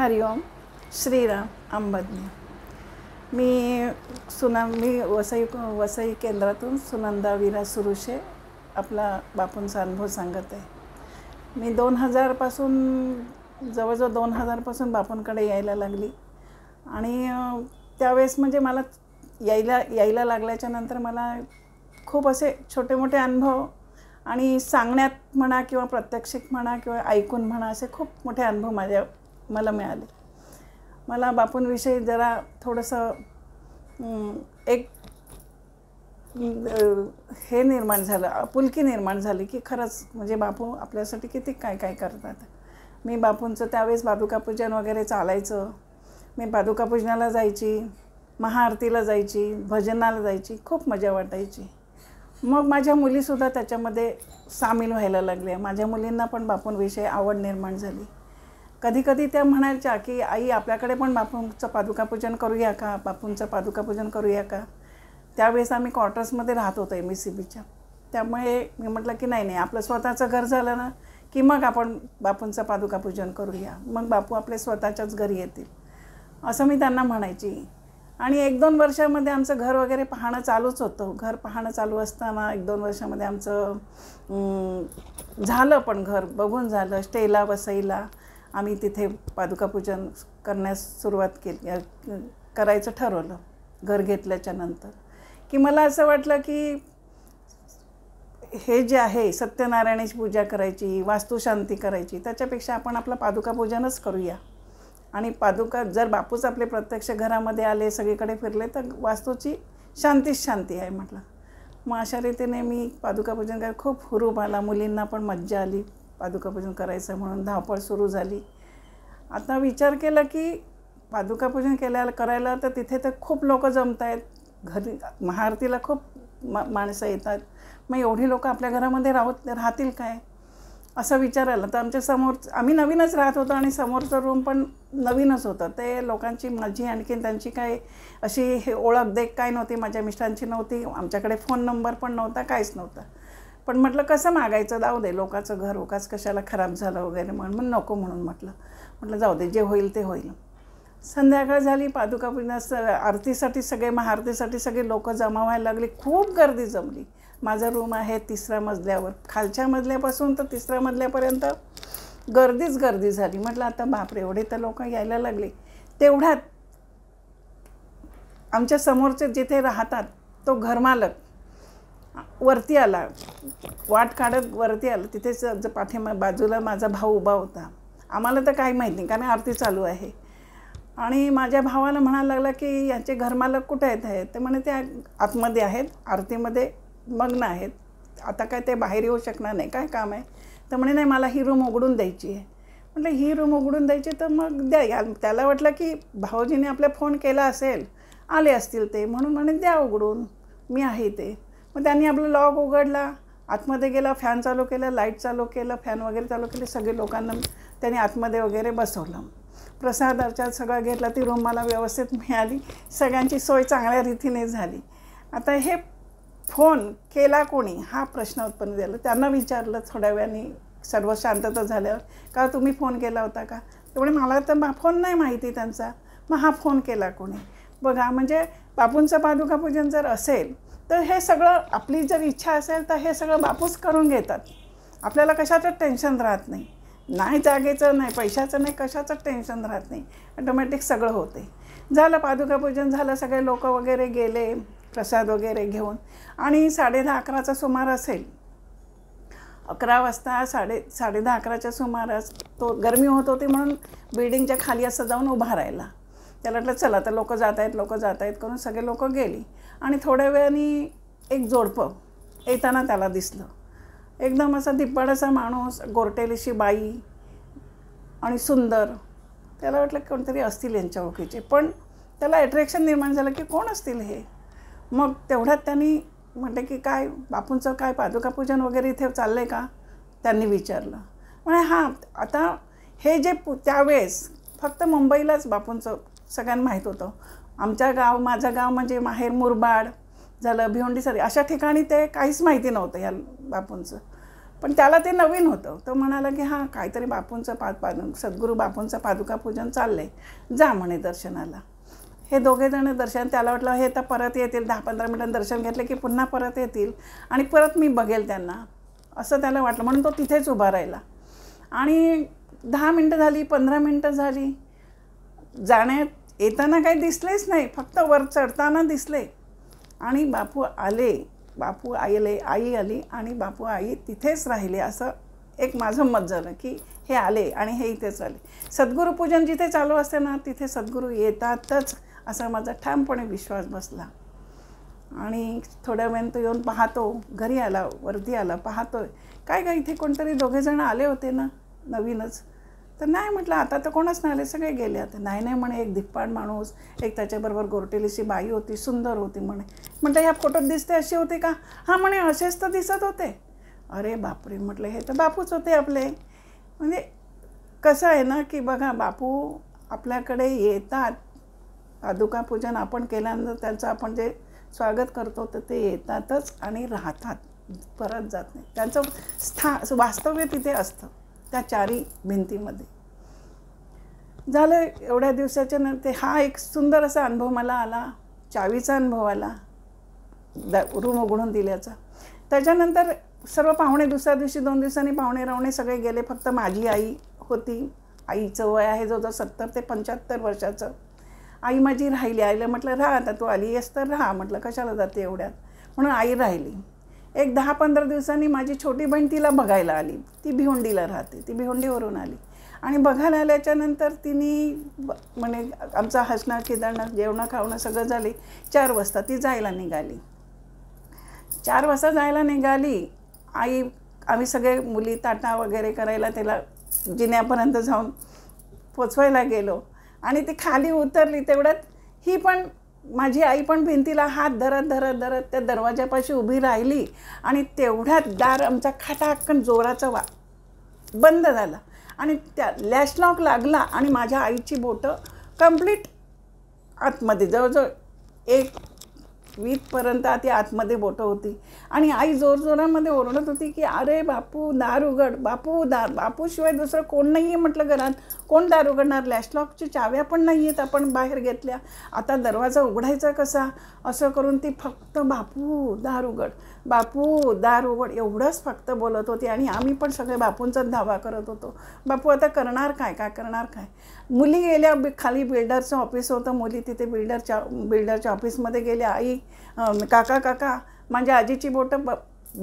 हरिओम श्रीराम अंबदनी मी सुनाम मी वसई वसई केंद्रातून सुनंदा विरा सुरुशे आपला बापूंचा अनुभव सांगत आहे मी दोन हजारपासून जवळजवळ दोन हजारपासून बापूंकडे यायला लागली आणि त्यावेळेस म्हणजे मला यायला यायला लागल्याच्या नंतर मला खूप असे छोटे मोठे अनुभव आणि सांगण्यात म्हणा किंवा प्रात्यक्षिक म्हणा किंवा ऐकून म्हणा असे खूप मोठे अनुभव माझ्या मला मिळाले मला बापूंविषयी जरा थोडंसं एक हे निर्माण झालं आपुलकी निर्माण झाली की खरंच म्हणजे बापू आपल्यासाठी किती काय काय करतात मी बापूंचं त्यावेळेस पूजन वगैरे चालायचं मी पूजनाला जायची महाआरतीला जायची भजनाला जायची खूप मजा वाटायची मग माझ्या मुलीसुद्धा त्याच्यामध्ये सामील व्हायला लागल्या माझ्या मुलींना पण बापूंविषयी आवड निर्माण झाली कधीकधी त्या म्हणायच्या की आई आपल्याकडे पण बापूंचं पादुकापूजन करूया का बापूंचं पादुकापूजन करूया का त्यावेळेस आम्ही क्वार्टर्समध्ये राहत होतो एम सी e बीच्या त्यामुळे मी म्हटलं की नाही नाही आपलं स्वतःचं घर झालं ना की मग आपण बापूंचं पादुकापूजन करूया मग बापू आपले स्वतःच्याच घरी येतील असं मी त्यांना म्हणायची आणि एक दोन वर्षामध्ये आमचं घर वगैरे पाहणं चालूच होतं घर पाहणं चालू असताना एक दोन वर्षामध्ये आमचं झालं पण घर बघून झालं स्टेला वसईला आम्ही तिथे पादुकापूजन करण्यास सुरुवात केली करायचं ठरवलं घर घेतल्याच्या नंतर की मला असं वाटलं की हे जे आहे सत्यनारायणाची पूजा करायची वास्तुशांती करायची त्याच्यापेक्षा आपण आपलं पादुकापूजनच करूया आणि पादुका जर बापूच आपले प्रत्यक्ष घरामध्ये आले सगळीकडे फिरले तर वास्तूची शांतीच शांती आहे म्हटलं मग अशा रीतीने मी पादुकापूजन काय खूप हुरूप आला मुलींना पण मज्जा आली पादुकापूजन करायचं म्हणून धावपळ सुरू झाली आता विचार केला की पादुकापूजन केल्या करायला तर तिथे तर खूप लोक जमत आहेत घरी महाआरतीला खूप मा माणसं येतात मग एवढी लोकं आपल्या घरामध्ये राहत राहतील काय असं विचार तर आमच्या समोर आम्ही नवीनच राहत होतो आणि समोरचं रूम पण नवीनच होतं ते लोकांची माझी आणखीन त्यांची काय अशी हे ओळख देख काय नव्हती माझ्या मिस्टरांची नव्हती आमच्याकडे फोन नंबर पण नव्हता काहीच नव्हता पण म्हटलं कसं मागायचं जाऊ दे लोकांचं घर उकाच कशाला खराब झालं वगैरे म्हणून मग नको म्हणून म्हटलं म्हटलं जाऊ दे जे होईल ते होईल संध्याकाळ झाली पादुका स आरतीसाठी सगळे महाआरतीसाठी सगळे लोक जमा व्हायला लागली खूप गर्दी जमली माझा रूम आहे तिसऱ्या मजल्यावर खालच्या मजल्यापासून तर तिसऱ्या मजल्यापर्यंत गर्दीच गर्दी झाली म्हटलं आता बापरे एवढे तर लोक यायला लागले तेवढ्यात आमच्या समोरचे जिथे राहतात तो घरमालक वरती आला वाट काढत वरती आलं तिथेच पाठीमा बाजूला माझा भाऊ उभा होता आम्हाला तर काही माहीत नाही कारण आरती चालू आहे आणि माझ्या भावाला म्हणायला लागला की यांचे घरमालक कुठे आहेत आहेत ते म्हणे ते आतमध्ये आहेत आरतीमध्ये मग्न आहेत आता काय ते बाहेर येऊ शकणार नाही काय काम आहे तर म्हणे नाही मला ही रूम उघडून द्यायची आहे म्हटलं ही रूम उघडून द्यायची तर मग द्या या त्याला वाटलं की भाऊजीने आपला फोन केला असेल आले असतील ते म्हणून म्हणे द्या उघडून मी आहे ते मग त्यांनी आपला लॉग उघडला आतमध्ये गेला फॅन चालू केला लाईट चालू केलं फॅन वगैरे चालू केले सगळे लोकांना त्यांनी आतमध्ये वगैरे बसवलं प्रसाद अर्चात सगळं घेतला ती रूम मला व्यवस्थित मिळाली सगळ्यांची सोय चांगल्या रीतीने झाली आता हे फोन केला कोणी हा प्रश्न उत्पन्न झाला त्यांना विचारलं थोड्या वेळाने सर्व शांतता झाल्यावर का तुम्ही फोन केला होता का त्यामुळे मला तर फोन नाही माहिती त्यांचा मग हा फोन केला कोणी बघा म्हणजे बापूंचं पादुका पूजन जर असेल तर हे सगळं आपली जर इच्छा असेल तर हे सगळं बापूस करून घेतात आपल्याला कशाचं टेन्शन राहत नाही नाही जागेचं नाही पैशाचं नाही कशाचं टेन्शन राहत नाही ऑटोमॅटिक सगळं होते झालं पादुकापूजन झालं सगळे लोक वगैरे गेले प्रसाद वगैरे घेऊन आणि साडे दहा अकराचा सुमार असेल अकरा वाजता साडे साडे दहा अकराच्या सुमारास तो गरमी होत होती म्हणून बिल्डिंगच्या खाली असं जाऊन उभा राहिला त्याला म्हटलं चला आता लोकं जात आहेत लोकं जात आहेत करून सगळे लोकं गेली आणि थोड्या वेळाने एक जोडपं येताना त्याला दिसलं एकदम असा दिप्पाडाचा माणूस गोरटेलीशी बाई आणि सुंदर त्याला वाटलं कोणतरी असतील यांच्या ओळखीचे पण त्याला अट्रॅक्शन निर्माण झालं की कोण असतील हे मग तेवढ्यात त्यांनी म्हटलं की काय बापूंचं काय पादुकापूजन वगैरे इथे चाललं आहे का त्यांनी विचारलं म्हणजे हां आता हे जे पु त्यावेळेस फक्त मुंबईलाच बापूंचं सगळ्यांना माहीत होतं आमच्या गाव माझं गाव म्हणजे माहेर मुरबाड झालं भिवंडीसरी अशा ठिकाणी ते काहीच माहिती नव्हतं या बापूंचं पण त्याला ते नवीन होतं तो म्हणाला की हां काहीतरी बापूंचं पाद पाद सद्गुरू बापूंचं पादुका पूजन चाललं आहे जा म्हणे दर्शनाला हे जण दर्शन त्याला वाटलं हे तर परत येतील दहा पंधरा मिनिटं दर्शन घेतले की पुन्हा परत येतील आणि परत मी बघेल त्यांना असं त्याला वाटलं म्हणून तो तिथेच उभा राहिला आणि दहा मिनटं झाली पंधरा मिनटं झाली जाण्यात येताना काही दिसलेच नाही फक्त वर चढताना दिसले आणि बापू आले बापू आईले आई आली आणि बापू आई तिथेच राहिले असं एक माझं मत झालं की हे आले आणि हे इथेच आले सद्गुरुपूजन जिथे चालू असते ना तिथे सद्गुरू येतातच असा माझा ठामपणे विश्वास बसला आणि थोड्या वेळ तो येऊन पाहतो घरी आला वर्धी आला पाहतोय काय काय इथे कोणतरी दोघेजण आले होते ना नवीनच तर नाही म्हटलं आता तर कोणाच नाही आले सगळे गेले आता नाही नाही म्हणे एक धिप्पाड माणूस एक त्याच्याबरोबर गोरटेलीशी बाई होती सुंदर होती म्हणे म्हटलं ह्या फोटोत दिसते अशी होती का हां म्हणे असेच तर दिसत होते अरे बापरे म्हटलं हे तर बापूच होते आपले म्हणजे कसं आहे ना की बघा बापू आपल्याकडे येतात पादुका पूजन आपण केल्यानंतर त्यांचं आपण जे स्वागत करतो तर ते येतातच आणि राहतात परत जात नाही त्यांचं स्था वास्तव्य तिथे असतं त्या चारी भिंतीमध्ये झालं एवढ्या दिवसाच्या नंतर हा एक सुंदर असा अनुभव मला आला चावीचा अनुभव आला द रूम उघडून दिल्याचा त्याच्यानंतर सर्व पाहुणे दुसऱ्या दिवशी दोन दिवसांनी पाहुणे राहुणे सगळे गेले फक्त माझी आई होती आईचं वय आहे जवळ सत्तर ते पंच्याहत्तर वर्षाचं आई माझी राहिली आईला म्हटलं राहा आता तू आली आहेस तर राहा म्हटलं कशाला जाते एवढ्यात म्हणून आई राहिली एक दहा पंधरा दिवसांनी माझी छोटी बहीण तिला बघायला आली ती भिवंडीला राहते ती भिवंडीवरून आली आणि बघायला आल्याच्यानंतर तिने म्हणे आमचा हसणं खिदळणं जेवणं खावणं सगळं झाली चार वाजता ती जायला निघाली चार वाजता जायला निघाली आई आम्ही सगळे मुली ताटा वगैरे करायला त्याला जिन्यापर्यंत जाऊन पोचवायला गेलो आणि ती खाली उतरली तेवढ्यात ही पण माझी आई पण भिंतीला हात धरत धरत धरत त्या दरवाजापाशी उभी राहिली आणि तेवढ्यात दार आमचा खाटाक्कन जोराचा वा बंद झाला आणि त्या लॅशलॉक लागला आणि माझ्या आईची बोटं कम्प्लीट आतमध्ये जवळजवळ एक वीथपर्यंत ती आतमध्ये बोटं होती आणि आई जोरजोरामध्ये ओरडत होती की अरे बापू दार उघड बापू दार बापूशिवाय दुसरं कोण नाही आहे म्हटलं घरात कोण दार उघडणार लॅशलॉकची चाव्या पण नाही आहेत आपण बाहेर घेतल्या आता दरवाजा उघडायचा कसा असं करून ती फक्त बापू दार उघड बापू दार उघड एवढंच फक्त बोलत होते आणि आम्ही पण सगळे बापूंचाच धावा करत होतो बापू आता करणार काय काय करणार काय मुली गेल्या खाली बिल्डरचं ऑफिस होतं मुली तिथे बिल्डरच्या बिल्डरच्या ऑफिसमध्ये गेल्या आई काका काका माझ्या आजीची बोटं ब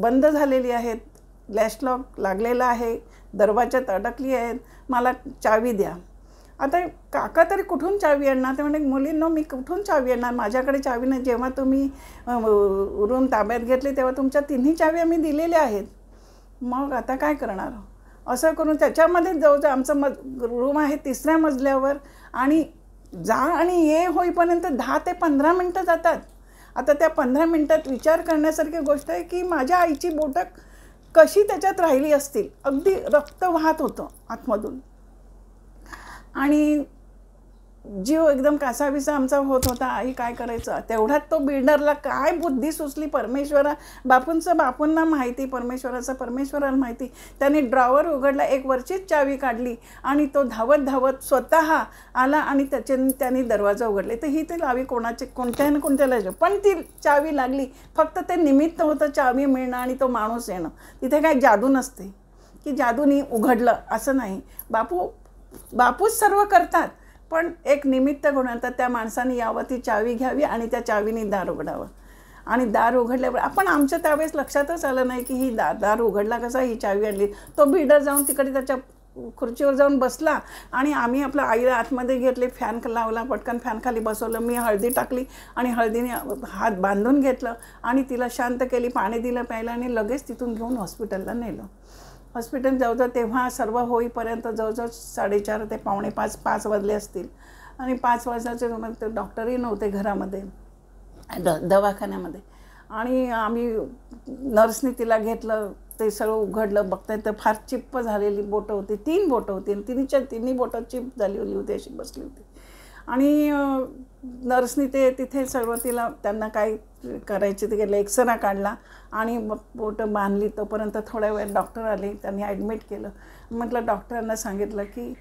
बंद झालेली आहेत लॅशलॉक लागलेलं आहे दरवाज्यात अडकली आहेत मला चावी द्या आता काका तरी कुठून चावी येणार ते म्हणजे मुलींनो मी कुठून चावी येणार माझ्याकडे चावी नाही जेव्हा तुम्ही रूम ताब्यात घेतली तेव्हा तुमच्या तिन्ही चावी आम्ही दिलेल्या आहेत मग आता काय करणार असं करून त्याच्यामध्ये जो आमचं मज रूम आहे तिसऱ्या मजल्यावर आणि जा आणि ये होईपर्यंत दहा ते पंधरा मिनटं जातात आता त्या पंधरा मिनटात विचार करण्यासारखी गोष्ट आहे की माझ्या आईची बोटं कशी त्याच्यात राहिली असतील अगदी रक्त वाहत होतं आतमधून आणि जीव एकदम कासाविसा आमचा होत होता आई काय करायचं तेवढ्यात तो बिल्डरला काय बुद्धी सुचली परमेश्वरा बापूंचं बापूंना माहिती परमेश्वराचं परमेश्वराला माहिती त्याने ड्रॉवर उघडला एक वरचीच चावी काढली आणि तो धावत धावत स्वतः आला आणि त्याचे त्याने दरवाजा उघडले तर ही ते लावी कोणाचे कोणत्या ना कोणत्याला जे पण ती चावी लागली फक्त ते निमित्त होतं चावी मिळणं आणि तो माणूस येणं तिथे काय जादू नसते की जादूनी उघडलं असं नाही बापू बापूच सर्व करतात पण एक निमित्त गुण तर त्या माणसाने यावं ती चावी घ्यावी आणि त्या चावीने दार उघडावं आणि दार उघडल्यावर आपण आमच्या त्यावेळेस लक्षातच आलं नाही की ही दार दार उघडला कसा ही चावी आणली तो बिडर जाऊन तिकडे त्याच्या खुर्चीवर जाऊन बसला आणि आम्ही आपल्या आईला आतमध्ये घेतले फॅन लावला पटकन फॅन खाली बसवलं मी हळदी टाकली आणि हळदीने हात बांधून घेतलं आणि तिला शांत केली पाणी दिलं प्यायला आणि लगेच तिथून घेऊन हॉस्पिटलला नेलं हॉस्पिटल जवळजवळ तेव्हा सर्व होईपर्यंत जवळजवळ साडेचार ते पावणे पाच पाच वाजले असतील आणि पाच वाजल्याचे ते डॉक्टरही नव्हते घरामध्ये द दवाखान्यामध्ये आणि आम्ही नर्सनी तिला घेतलं ते सगळं उघडलं बघताय तर फार चिप्प झालेली बोटं होती तीन बोटं होती आणि तिन्हीच्या तिन्ही बोटं चिप झालेली होती अशी बसली होती आणि नर्सनी ते तिथे सर्व तिला त्यांना काय करायचे ते गेले एक्सरा काढला आणि मग बांधली तोपर्यंत थोड्या वेळ डॉक्टर आले त्यांनी ॲडमिट केलं म्हटलं डॉक्टरांना सांगितलं की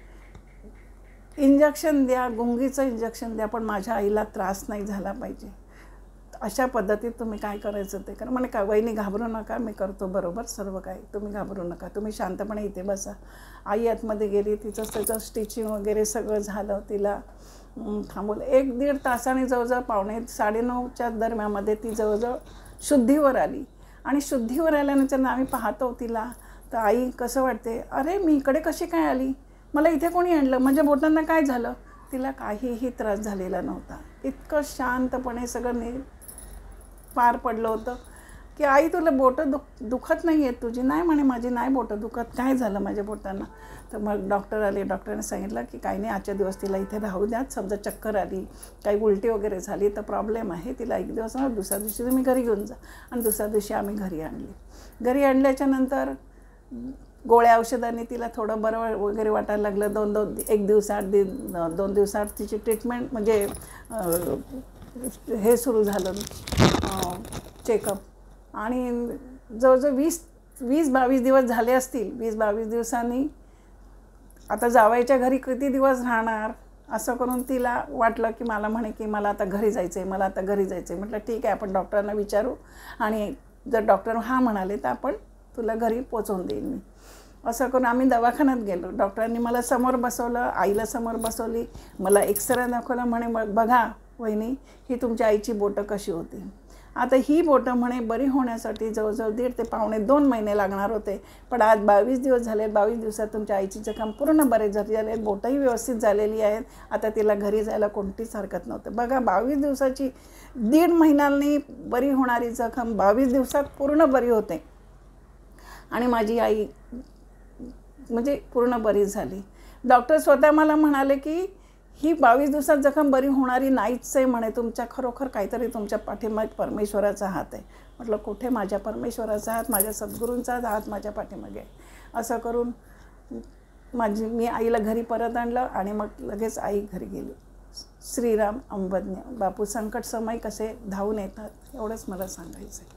इंजेक्शन द्या गुंगीचं इंजेक्शन द्या पण माझ्या आईला त्रास नाही झाला पाहिजे अशा पद्धतीत तुम्ही काय करायचं ते करा म्हणे का वहिनी घाबरू नका मी करतो बरोबर सर्व काय तुम्ही घाबरू नका तुम्ही शांतपणे इथे बसा आई आतमध्ये गेली तिचं त्याचं स्टिचिंग वगैरे सगळं झालं तिला थांबवलं एक दीड तासाने जवळजवळ पावणे साडेनऊच्या दरम्यानमध्ये ती जवळजवळ शुद्धीवर आली आणि शुद्धीवर आल्यानंतर आम्ही पाहतो तिला तर आई कसं वाटते अरे मी इकडे कशी काय आली मला इथे कोणी आणलं म्हणजे बोटांना काय झालं तिला काहीही त्रास झालेला नव्हता इतकं शांतपणे सगळं नीट पार पडलं होतं की आई तुला बोटं दुख दुखत नाही आहेत तुझी नाही म्हणे माझी नाही बोटं दुखत काय झालं माझ्या बोटांना तर मग डॉक्टर आले डॉक्टरने सांगितलं की काही नाही आजच्या दिवस तिला इथे राहू द्यात समजा चक्कर आली काही उलटी वगैरे झाली तर प्रॉब्लेम आहे तिला एक दिवस दुसऱ्या दिवशी तुम्ही घरी घेऊन जा आणि दुसऱ्या दिवशी आम्ही घरी आणली घरी आणल्याच्या नंतर गोळ्या औषधाने तिला थोडं बरं वगैरे वाटायला लागलं दोन दोन एक आठ दिन दोन दिवसाआड तिची ट्रीटमेंट म्हणजे हे सुरू झालं चेकअप आणि जवळजवळ वीस वीस बावीस दिवस झाले असतील वीस बावीस दिवसांनी आता जावायच्या घरी किती दिवस राहणार असं करून तिला वाटलं की मला म्हणे की मला आता घरी जायचं आहे मला आता घरी जायचं आहे म्हटलं ठीक आहे आपण डॉक्टरांना विचारू आणि जर डॉक्टर हा म्हणाले तर आपण तुला घरी पोचवून देईन मी असं करून आम्ही दवाखान्यात गेलो डॉक्टरांनी मला समोर बसवलं आईला समोर बसवली मला एक्सरे दाखवला म्हणे मग बघा वहिनी ही तुमच्या आईची बोटं कशी होती आता ही बोटं म्हणे बरी होण्यासाठी जवळजवळ दीड ते पावणे दोन महिने लागणार होते पण आज बावीस दिवस झाले बावीस दिवसात तुमच्या आईची जखम पूर्ण बरे झाली झाले आहेत बोटंही व्यवस्थित झालेली आहेत आता तिला घरी जायला कोणतीच हरकत नव्हतं बघा बावीस दिवसाची दीड महिन्यांनी बरी होणारी जखम बावीस दिवसात पूर्ण बरी होते आणि माझी आई म्हणजे पूर्ण बरी झाली डॉक्टर स्वतः मला म्हणाले की ही बावीस दिवसात जखम बरी होणारी नाहीच आहे म्हणे तुमच्या खरोखर काहीतरी तुमच्या पाठीमाग परमेश्वराचा हात आहे म्हटलं कुठे माझ्या परमेश्वराचा हात माझ्या सद्गुरूंचाच हात माझ्या पाठीमागे असं करून माझी मी आईला घरी परत आणलं आणि मग लगेच आई घरी गेली श्रीराम अंबज्ञ बापू संकट समय कसे धावून येतात एवढंच मला सांगायचं आहे